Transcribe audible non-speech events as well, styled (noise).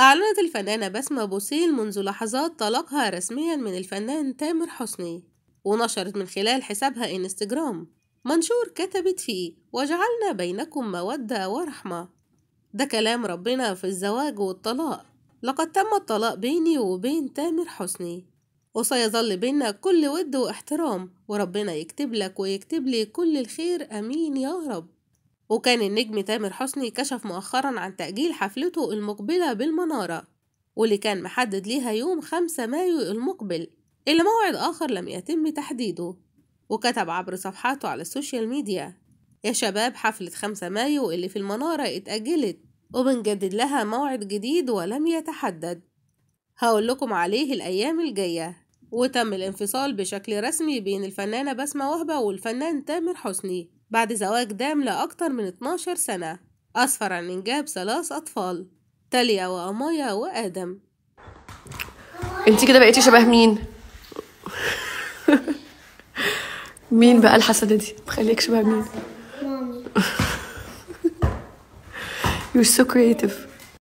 أعلنت الفنانة بسمة بوسيل منذ لحظات طلاقها رسميا من الفنان تامر حسني ونشرت من خلال حسابها انستجرام منشور كتبت فيه وجعلنا بينكم مودة ورحمة ده كلام ربنا في الزواج والطلاق لقد تم الطلاق بيني وبين تامر حسني وسيظل بيننا كل ود واحترام وربنا يكتب لك ويكتب لي كل الخير أمين يا رب وكان النجم تامر حسني كشف مؤخرا عن تأجيل حفلته المقبلة بالمنارة واللي كان محدد ليها يوم 5 مايو المقبل اللي موعد آخر لم يتم تحديده وكتب عبر صفحاته على السوشيال ميديا يا شباب حفلة 5 مايو اللي في المنارة اتأجلت وبنجدد لها موعد جديد ولم يتحدد هقول لكم عليه الأيام الجاية وتم الانفصال بشكل رسمي بين الفنانة بسمة وهبة والفنان تامر حسني بعد زواج دام لأكتر من 12 سنة أسفر عن إنجاب ثلاث أطفال تاليا وأمايا وآدم انت كده بقيتي شبه مين؟ مين بقى الحسنة دي؟ مخليك شبه مين؟ مامي (laughs) You're so creative